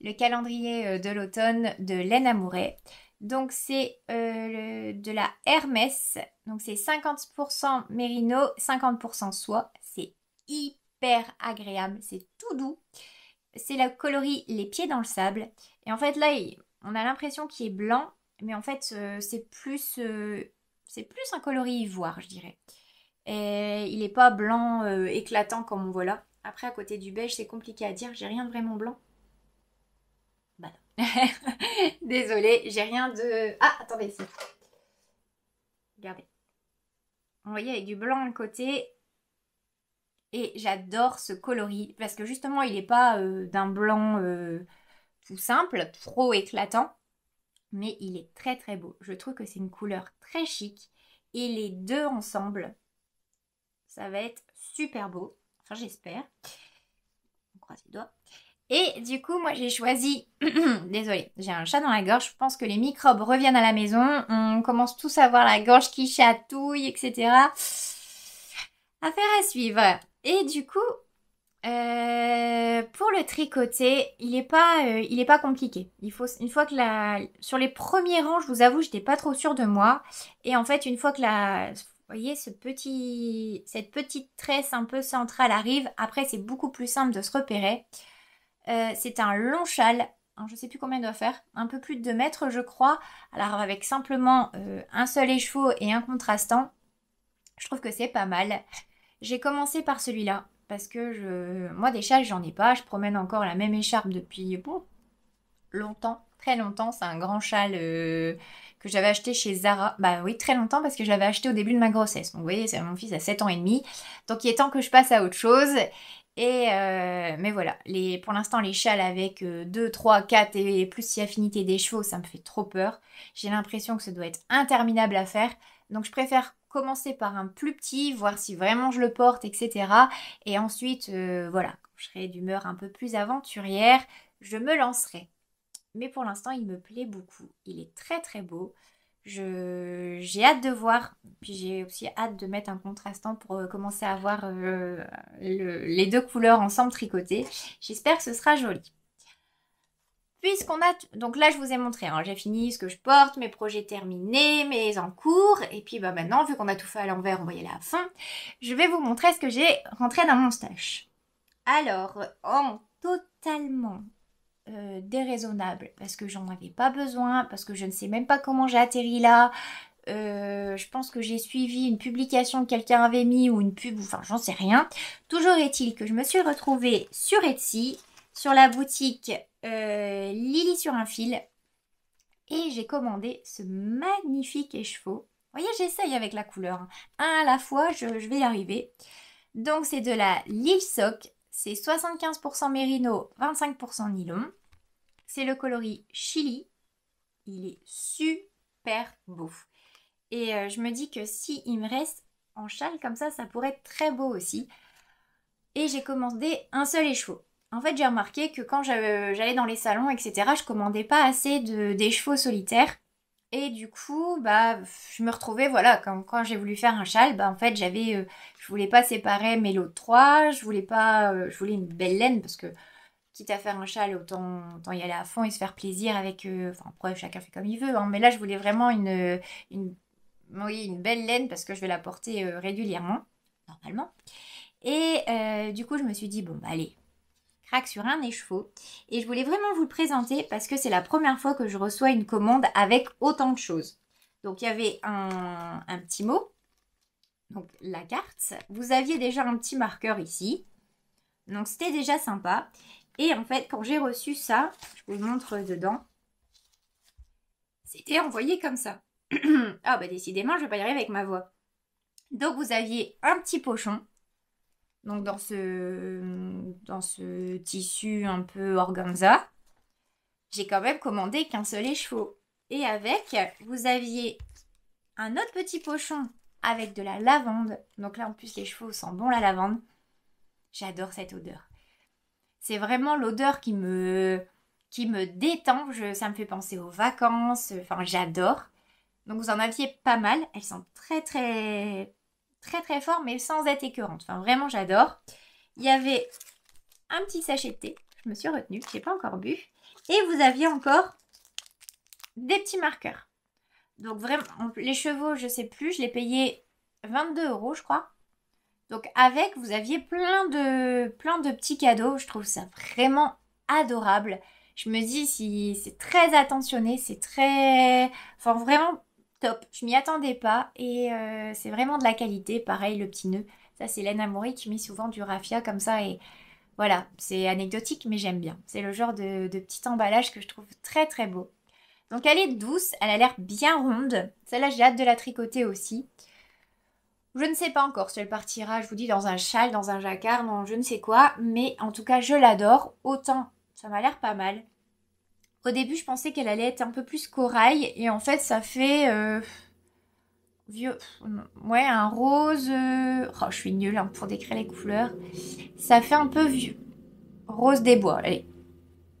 Le calendrier euh, de l'automne de laine amouret. Donc c'est euh, de la Hermès. Donc c'est 50% mérino, 50% soie. C'est hyper agréable. C'est tout doux. C'est la colorie Les pieds dans le sable. Et en fait là, il on a l'impression qu'il est blanc, mais en fait euh, c'est plus euh, c'est plus un coloris ivoire, je dirais. Et il n'est pas blanc euh, éclatant comme on voit là. Après, à côté du beige, c'est compliqué à dire. J'ai rien de vraiment blanc. Bah non. Désolée, j'ai rien de... Ah, attendez ici. Regardez. Vous voyez, avec du blanc à côté. Et j'adore ce coloris parce que justement, il n'est pas d'un blanc simple, trop éclatant, mais il est très très beau. Je trouve que c'est une couleur très chic et les deux ensemble, ça va être super beau. Enfin, j'espère. croise les doigts. Et du coup, moi j'ai choisi, désolée, j'ai un chat dans la gorge, je pense que les microbes reviennent à la maison, on commence tous à voir la gorge qui chatouille, etc. Affaire à suivre. Et du coup, euh, pour le tricoter, il n'est pas, euh, il pas compliqué. Il faut une fois que la, sur les premiers rangs, je vous avoue, j'étais pas trop sûre de moi. Et en fait, une fois que la, voyez, ce petit, cette petite tresse un peu centrale arrive. Après, c'est beaucoup plus simple de se repérer. Euh, c'est un long châle. Hein, je ne sais plus combien il doit faire. Un peu plus de 2 mètres, je crois. Alors, avec simplement un seul écheveau et un contrastant, je trouve que c'est pas mal. J'ai commencé par celui-là. Parce que je... moi, des châles, j'en ai pas. Je promène encore la même écharpe depuis longtemps, très longtemps. C'est un grand châle euh, que j'avais acheté chez Zara. Bah oui, très longtemps parce que j'avais acheté au début de ma grossesse. Donc vous voyez, c'est mon fils a 7 ans et demi. Donc il est temps que je passe à autre chose. Et euh, mais voilà, les, pour l'instant, les châles avec 2, 3, 4 et plus si affinité des chevaux, ça me fait trop peur. J'ai l'impression que ça doit être interminable à faire. Donc je préfère commencer par un plus petit, voir si vraiment je le porte, etc. Et ensuite, euh, voilà, quand je serai d'humeur un peu plus aventurière, je me lancerai. Mais pour l'instant, il me plaît beaucoup. Il est très très beau. Je, j'ai hâte de voir. Puis j'ai aussi hâte de mettre un contrastant pour euh, commencer à voir euh, les deux couleurs ensemble tricotées. J'espère que ce sera joli puisqu'on a... Donc là, je vous ai montré, hein, j'ai fini ce que je porte, mes projets terminés, mes en cours, et puis bah, maintenant, vu qu'on a tout fait à l'envers, on va y aller à je vais vous montrer ce que j'ai rentré dans mon stash. Alors, en totalement euh, déraisonnable, parce que j'en avais pas besoin, parce que je ne sais même pas comment j'ai atterri là, euh, je pense que j'ai suivi une publication que quelqu'un avait mis ou une pub, enfin j'en sais rien. Toujours est-il que je me suis retrouvée sur Etsy, sur la boutique euh, Lily sur un fil et j'ai commandé ce magnifique écheveau. Vous voyez, j'essaye avec la couleur. Hein. Un à la fois, je, vais y arriver. Donc, c'est de la Sock, C'est 75% mérino, 25% nylon. C'est le coloris Chili. Il est super beau. Et euh, je me dis que si il me reste en châle comme ça, ça pourrait être très beau aussi. Et j'ai commandé un seul écheveau. En fait, j'ai remarqué que quand euh, j'allais dans les salons, etc., je commandais pas assez de, des chevaux solitaires. Et du coup, bah, je me retrouvais, voilà, quand, quand j'ai voulu faire un châle, bah, en fait, j'avais, euh, je voulais pas séparer mes lots de trois, je voulais pas, euh, je voulais une belle laine parce que, quitte à faire un châle, autant, y aller à fond et se faire plaisir avec, enfin, après, chacun fait comme il veut, hein. mais là, je voulais vraiment une, une, une belle laine parce que je vais la porter régulièrement, normalement. Et du coup, je me suis dit, bon, bah, allez, Crac sur un écheveau. Et je voulais vraiment vous le présenter parce que c'est la première fois que je reçois une commande avec autant de choses. Donc il y avait un, petit mot, donc la carte. Vous aviez déjà un petit marqueur ici. Donc c'était déjà sympa. Et en fait, quand j'ai reçu ça, je vous montre dedans, c'était envoyé comme ça. ah bah décidément, je vais pas y arriver avec ma voix. Donc vous aviez un petit pochon donc dans ce, dans ce tissu un peu organza, j'ai quand même commandé qu'un seul écheveau. Et avec, vous aviez un autre petit pochon avec de la lavande. Donc là, en plus, les chevaux sentent bon la lavande. J'adore cette odeur. C'est vraiment l'odeur qui me, qui me détend. ça me fait penser aux vacances. Enfin, j'adore. Donc vous en aviez pas mal. Elles sont très, très, très très fort mais sans être écœurante. Enfin vraiment j'adore. Il y avait un petit sachet de thé, je me suis retenue, je n'ai pas encore bu. Et vous aviez encore des petits marqueurs. Donc vraiment, les chevaux, je sais plus, je les payais 22 euros je crois. Donc avec, vous aviez plein de, plein de petits cadeaux. Je trouve ça vraiment adorable. Je me dis, si c'est très attentionné, c'est très... Enfin, vraiment, top. Je m'y attendais pas et euh, c'est vraiment de la qualité. Pareil, le petit nœud. Ça, c'est Laine Amoury qui met souvent du raffia comme ça et voilà, c'est anecdotique mais j'aime bien. C'est le genre de, petit emballage que je trouve très très beau. Donc elle est douce, elle a l'air bien ronde. Celle-là, j'ai hâte de la tricoter aussi. Je ne sais pas encore si elle partira, je vous dis, dans un châle, dans un jacquard, dans je ne sais quoi. Mais en tout cas, je l'adore. Autant, ça m'a l'air pas mal. Au début, je pensais qu'elle allait être un peu plus corail. Et en fait, ça fait... Euh, vieux... Ouais, un rose... Euh, oh, je suis nulle hein, pour décrire les couleurs. Ça fait un peu vieux. Rose des bois, allez.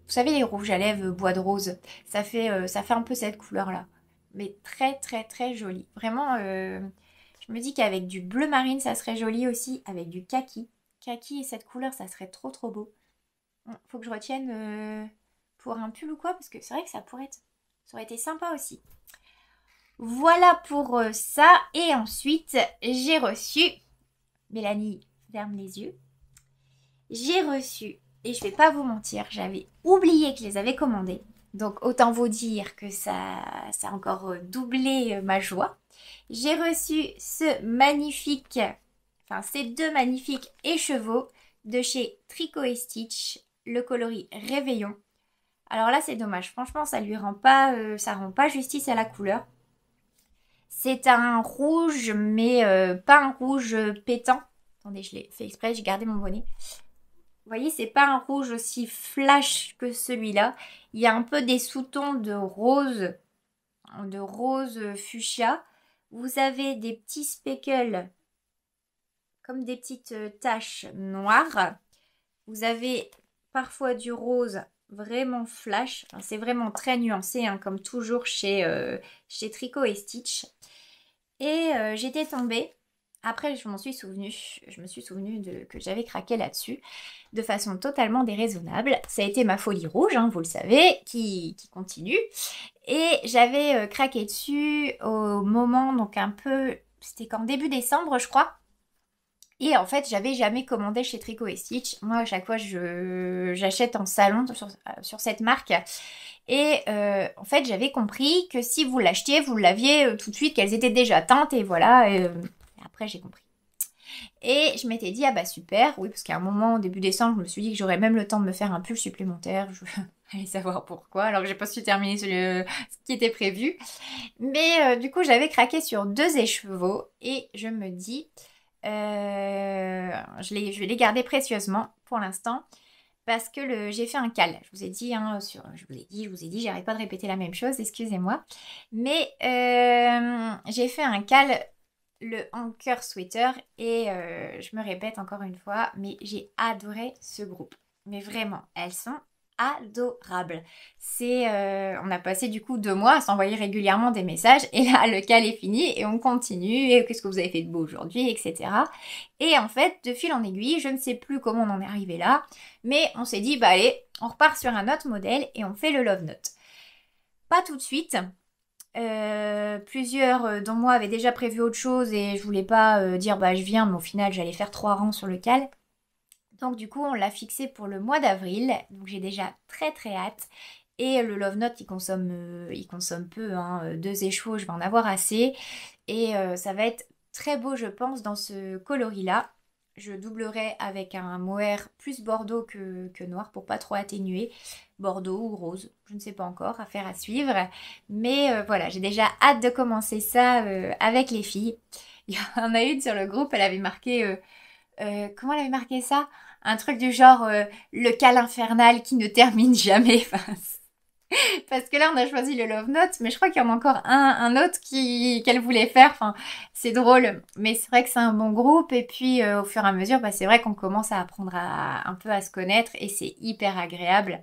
Vous savez, les rouges à lèvres, bois de rose. Ça fait, euh, ça fait un peu cette couleur-là. Mais très, très, très jolie. Vraiment, je me dis qu'avec du bleu marine, ça serait joli aussi. Avec du kaki. Kaki et cette couleur, ça serait trop, trop beau. Faut que je retienne pour un pull ou quoi, parce que c'est vrai que ça pourrait être, ça aurait été sympa aussi. Voilà pour euh, ça. Et ensuite, j'ai reçu, Mélanie ferme les yeux, j'ai reçu, et je vais pas vous mentir, j'avais oublié que je les avais commandés. Donc autant vous dire que ça, ça a encore euh, doublé euh, ma joie. J'ai reçu ce magnifique, enfin ces deux magnifiques écheveaux de chez Tricot et Stitch, le coloris Réveillon. Alors là, c'est dommage. Franchement, ça lui rend pas, euh, ça rend pas justice à la couleur. C'est un rouge, mais euh, pas un rouge euh, pétant. Attendez, je l'ai fait exprès, j'ai gardé mon bonnet. Vous voyez, c'est pas un rouge aussi flash que celui-là. Il y a un peu des sous-tons de rose, de rose fuchsia. Vous avez des petits speckles, comme des petites taches noires. Vous avez parfois du rose vraiment flash. c'est vraiment très nuancé, hein, comme toujours chez, euh, chez Tricot et Stitch. Et euh, j'étais tombée. Après, je m'en suis souvenue. Je me suis souvenue de, que j'avais craqué là-dessus de façon totalement déraisonnable. Ça a été ma folie rouge, hein, vous le savez, qui, continue. Et j'avais euh, craqué dessus au moment, donc un peu. C'était qu'en début décembre, je crois. Et en fait, j'avais jamais commandé chez Tricot et Stitch. Moi, à chaque fois, j'achète en salon sur, euh, cette marque. Et euh, en fait, j'avais compris que si vous l'achetiez, vous l'aviez euh, tout de suite, qu'elles étaient déjà teintes. Et voilà, après, j'ai compris. Et je m'étais dit, ah bah super, oui, parce qu'à un moment, au début décembre, je me suis dit que j'aurais même le temps de me faire un pull supplémentaire. Je aller savoir pourquoi, alors que j'ai pas su terminer ce, qui était prévu. Mais du coup, j'avais craqué sur deux écheveaux et je me dis, euh, je, les, je vais les garder précieusement pour l'instant parce que le, j'ai fait un cal. Je vous ai dit, hein, sur, je vous ai dit, je vous ai dit, j'arrête pas de répéter la même chose, excusez-moi. Mais euh, j'ai fait un cal, le Anchor Sweater, et euh, je me répète encore une fois, mais j'ai adoré ce groupe. Mais vraiment, elles sont adorable. C'est, euh, on a passé du coup deux mois à s'envoyer régulièrement des messages et là le cal est fini et on continue et qu'est-ce que vous avez fait de beau aujourd'hui, etc. Et en fait, de fil en aiguille, je ne sais plus comment on en est arrivé là, mais on s'est dit bah allez, on repart sur un autre modèle et on fait le love note. Pas tout de suite. Euh, plusieurs euh, dont moi avaient déjà prévu autre chose et je voulais pas dire bah je viens mais au final j'allais faire trois rangs sur le cal donc du coup, on l'a fixé pour le mois d'avril. Donc j'ai déjà très très hâte. Et le Love Note, il consomme, euh, peu, hein. euh, deux échevaux, je vais en avoir assez. Et euh, ça va être très beau, je pense, dans ce coloris-là. Je doublerai avec un mohair plus bordeaux que, noir pour pas trop atténuer. Bordeaux ou rose, je ne sais pas encore, affaire à suivre. Mais voilà, j'ai déjà hâte de commencer ça avec les filles. Il y en a une sur le groupe, elle avait marqué... comment elle avait marqué ça un truc du genre euh, le cal infernal qui ne termine jamais. Parce que là, on a choisi le Love Note, mais je crois qu'il y en a encore un, autre qui qu'elle voulait faire. Enfin, c'est drôle, mais c'est vrai que c'est un bon groupe. Et puis, euh, au fur et à mesure, bah, c'est vrai qu'on commence à apprendre à, un peu à se connaître, et c'est hyper agréable.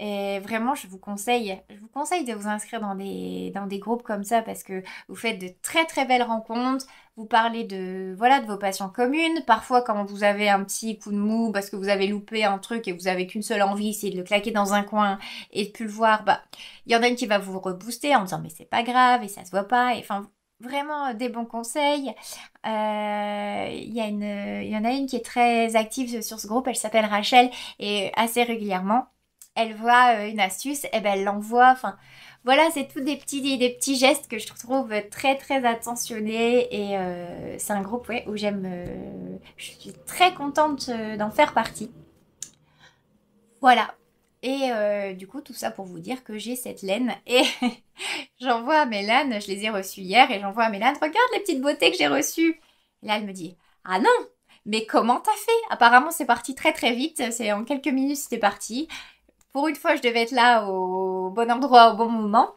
Et vraiment, je vous conseille, je vous conseille de vous inscrire dans des, dans des groupes comme ça parce que vous faites de très très belles rencontres. Vous parlez de, voilà, de vos passions communes. Parfois, quand vous avez un petit coup de mou parce que vous avez loupé un truc et vous avez qu'une seule envie, c'est de le claquer dans un coin et de plus le voir, bah, il y en a une qui va vous rebooster en disant, mais c'est pas grave et ça se voit pas. enfin, vraiment euh, des bons conseils. Euh, il y en a une qui est très active sur ce groupe, elle s'appelle Rachel et assez régulièrement elle voit euh, une astuce, et eh ben elle l'envoie. Enfin, voilà, c'est tous des petits, des petits gestes que je trouve très très attentionnés et euh, c'est un groupe où j'aime, euh, je suis très contente d'en faire partie. Voilà. Et du coup, tout ça pour vous dire que j'ai cette laine et j'envoie à Mélane, je les ai reçues hier et j'envoie à Mélane, regarde les petites beautés que j'ai reçues. là, elle me dit, ah non, mais comment t'as fait Apparemment, c'est parti très très vite, c'est en quelques minutes, c'était parti pour une fois, je devais être là au bon endroit, au bon moment.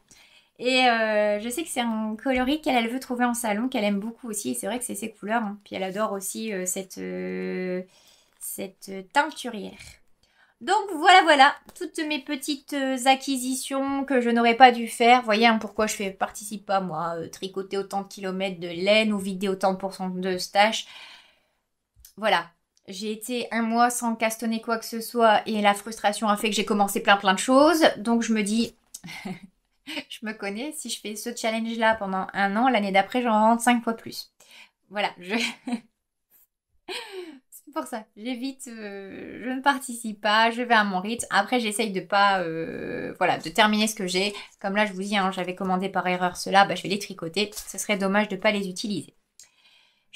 Et euh, je sais que c'est un coloris qu'elle veut trouver en salon, qu'elle aime beaucoup aussi. Et c'est vrai que c'est ses couleurs. Hein. Puis elle adore aussi euh, cette, euh, cette teinturière. Donc voilà, voilà, toutes mes petites acquisitions que je n'aurais pas dû faire. Vous voyez hein, pourquoi je fais participe pas, moi, tricoter autant de kilomètres de laine ou vider autant de pourcents de stache. Voilà, j'ai été un mois sans castonner quoi que ce soit et la frustration a fait que j'ai commencé plein plein de choses. Donc je me dis, je me connais, si je fais ce challenge-là pendant un an, l'année d'après, j'en rentre cinq fois plus. Voilà, je... c'est pour ça, j'évite, euh, je ne participe pas, je vais à mon rythme. Après, j'essaye de pas, euh, voilà, de terminer ce que j'ai. Comme là, je vous dis, hein, j'avais commandé par erreur cela, bah, je vais les tricoter. Ce serait dommage de ne pas les utiliser.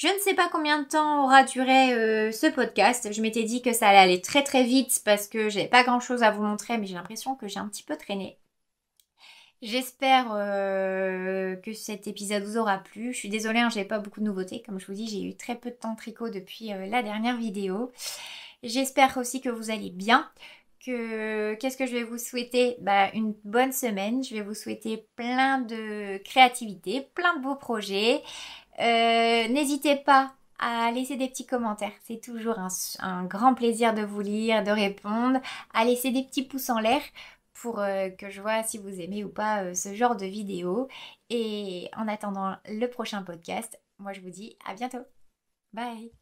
Je ne sais pas combien de temps aura duré euh, ce podcast. Je m'étais dit que ça allait aller très très vite parce que j'ai pas grand chose à vous montrer, mais j'ai l'impression que j'ai un petit peu traîné. J'espère euh, que cet épisode vous aura plu. Je suis désolée, hein, je n'ai pas beaucoup de nouveautés. Comme je vous dis, j'ai eu très peu de temps tricot depuis euh, la dernière vidéo. J'espère aussi que vous allez bien. Que qu'est-ce que je vais vous souhaiter bah, Une bonne semaine. Je vais vous souhaiter plein de créativité, plein de beaux projets, euh, n'hésitez pas à laisser des petits commentaires. C'est toujours un, grand plaisir de vous lire, de répondre, à laisser des petits pouces en l'air pour euh, que je vois si vous aimez ou pas euh, ce genre de vidéo. Et en attendant le prochain podcast, moi je vous dis à bientôt. Bye